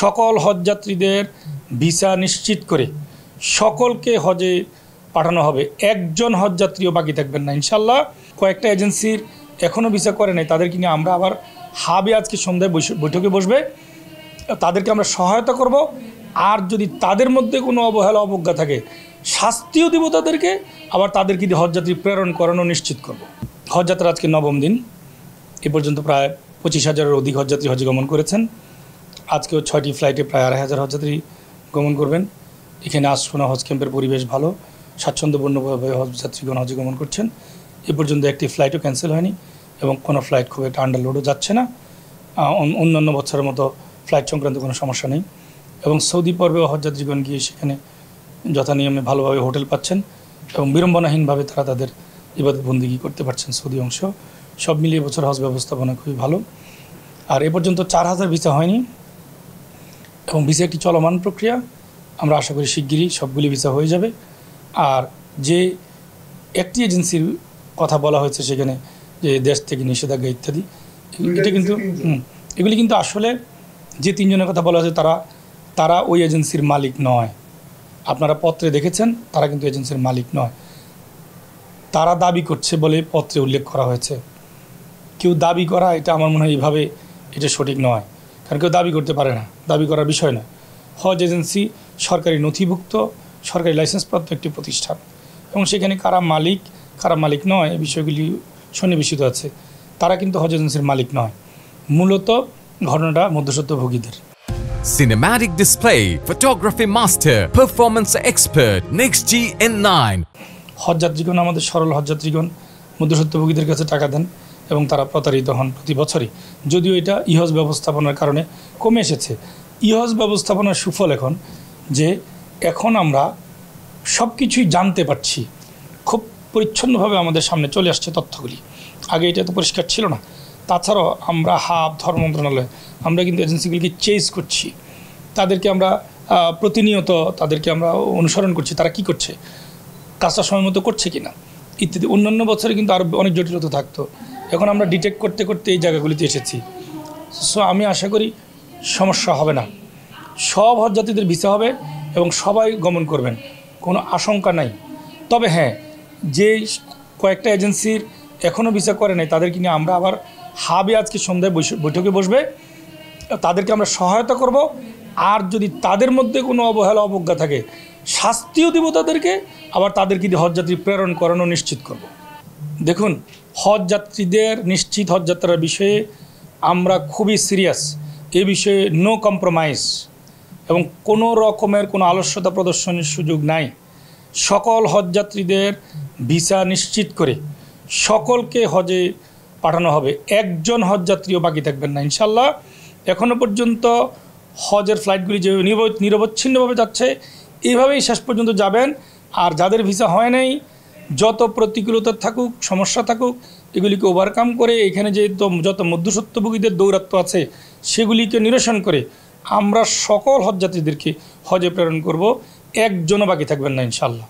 সকল হজযাত্রীদের ভিসা নিশ্চিত করে সকলকে হজে পাঠানো হবে একজন হজযাত্রীও বাকি থাকবেন না ইনশাল্লাহ কয়েকটা এজেন্সির এখনও ভিসা করে নাই তাদেরকে নিয়ে আমরা আবার হাবে আজকে সন্ধ্যায় বৈঠকে বসবে তাদেরকে আমরা সহায়তা করব আর যদি তাদের মধ্যে কোনো অবহেলা অবজ্ঞা থাকে শাস্তিও দেবো তাদেরকে আবার তাদেরকে দিয়ে হজযাত্রী প্রেরণ করানো নিশ্চিত করব হজযাত্রা আজকে নবম দিন এ পর্যন্ত প্রায় পঁচিশ হাজারের অধিক হজযাত্রী হজে গমন করেছেন আজকেও ছয়টি ফ্লাইটে প্রায় আড়াই হাজার হজযাত্রী গমন করবেন এখানে আশোনা হজ ক্যাম্পের পরিবেশ ভালো স্বাচ্ছন্দ্যপূর্ণভাবে হজযাত্রীগণ হজে গমন করছেন এ পর্যন্ত একটি ফ্লাইটও ক্যান্সেল হয়নি এবং কোনো ফ্লাইট খুব একটা আন্ডারলোডও যাচ্ছে না অন্যান্য বছরের মতো ফ্লাইট সংক্রান্ত কোনো সমস্যা নেই এবং সৌদি পর্বে হজযাত্রীগণ গিয়ে সেখানে যথানিয়মে ভালোভাবে হোটেল পাচ্ছেন এবং বিড়ম্বনাহীনভাবে তারা তাদের ইবাদত বন্দিগি করতে পারছেন সৌদি অংশ সব মিলিয়ে বছর হজ ব্যবস্থাপনা খুবই ভালো আর এ পর্যন্ত চার হাজার ভিসা হয়নি এবং ভিসা একটি চলমান প্রক্রিয়া আমরা আশা করি শিগগিরই সবগুলি ভিসা হয়ে যাবে আর যে একটি এজেন্সির কথা বলা হয়েছে সেখানে যে দেশ থেকে নিষেধাজ্ঞা ইত্যাদি এটা কিন্তু এগুলি কিন্তু আসলে যে তিনজনের কথা বলা হয়েছে তারা তারা ওই এজেন্সির মালিক নয় আপনারা পত্রে দেখেছেন তারা কিন্তু এজেন্সির মালিক নয় তারা দাবি করছে বলে পত্রে উল্লেখ করা হয়েছে কেউ দাবি করা এটা আমার মনে হয় এইভাবে এটা সঠিক নয় কারণ কেউ দাবি করতে পারে না দাবি করার বিষয় না হজ এজেন্সি সরকারি নথিভুক্ত সরকারি লাইসেন্সপ্রাপ্ত একটি প্রতিষ্ঠান এবং সেখানে কারা মালিক কারা মালিক নয় এই বিষয়গুলি সন্নিবেশিত আছে তারা কিন্তু হজ এজেন্সির মালিক নয় মূলত ঘটনাটা photography master performance expert next G N nine হজ হজযাত্রীগণ আমাদের সরল হজযাত্রীগণ ভোগীদের কাছে টাকা দেন এবং তারা প্রতারিত হন প্রতি বছরই যদিও এটা ইহজ ব্যবস্থাপনার কারণে কমে এসেছে ইহজ ব্যবস্থাপনার সুফল এখন যে এখন আমরা সব কিছুই জানতে পারছি খুব পরিচ্ছন্নভাবে আমাদের সামনে চলে আসছে তথ্যগুলি আগে এটা তো পরিষ্কার ছিল না তাছাড়াও আমরা হাব ধর্ম মন্ত্রণালয় আমরা কিন্তু এজেন্সিগুলিকে চেজ করছি তাদেরকে আমরা প্রতিনিয়ত তাদেরকে আমরা অনুসরণ করছি তারা কি করছে কাজটা সময় মতো করছে কি না ইত্যাদি অন্যান্য বছরে কিন্তু আরও অনেক জটিলতা থাকতো এখন আমরা ডিটেক্ট করতে করতে এই জায়গাগুলিতে এসেছি সো আমি আশা করি সমস্যা হবে না সব যাত্রীদের ভিসা হবে এবং সবাই গমন করবেন কোনো আশঙ্কা নাই তবে হ্যাঁ যে কয়েকটা এজেন্সির এখনও ভিসা করে নাই তাদেরকে নিয়ে আমরা আবার হাবে আজকে সন্ধ্যায় বৈঠকে বসবে তাদেরকে আমরা সহায়তা করব আর যদি তাদের মধ্যে কোনো অবহেলা অবজ্ঞা থাকে শাস্তিও দিব তাদেরকে আবার তাদেরকে হজযাত্রী প্রেরণ করানো নিশ্চিত করবো দেখুন হজ যাত্রীদের নিশ্চিত হজযাত্রার বিষয়ে আমরা খুবই সিরিয়াস এ বিষয়ে নো কম্প্রোমাইজ এবং কোনো রকমের কোনো আলস্যতা প্রদর্শনের সুযোগ নাই সকল হজযাত্রীদের ভিসা নিশ্চিত করে সকলকে হজে পাঠানো হবে একজন হজযাত্রীও বাকি থাকবেন না ইনশাল্লাহ এখনও পর্যন্ত হজের ফ্লাইটগুলি যে নিরবচ্ছিন্নভাবে যাচ্ছে এইভাবেই শেষ পর্যন্ত যাবেন আর যাদের ভিসা হয় নাই যত প্রতিকূলতা থাকুক সমস্যা থাকুক এগুলিকে ওভারকাম করে এখানে যে যত মধ্যসত্যভোগীদের দৌরাত্ম আছে সেগুলিকে নিরসন করে আমরা সকল হজ যাত্রীদেরকে হজে প্রেরণ করব একজনও বাকি থাকবেন না ইনশাল্লাহ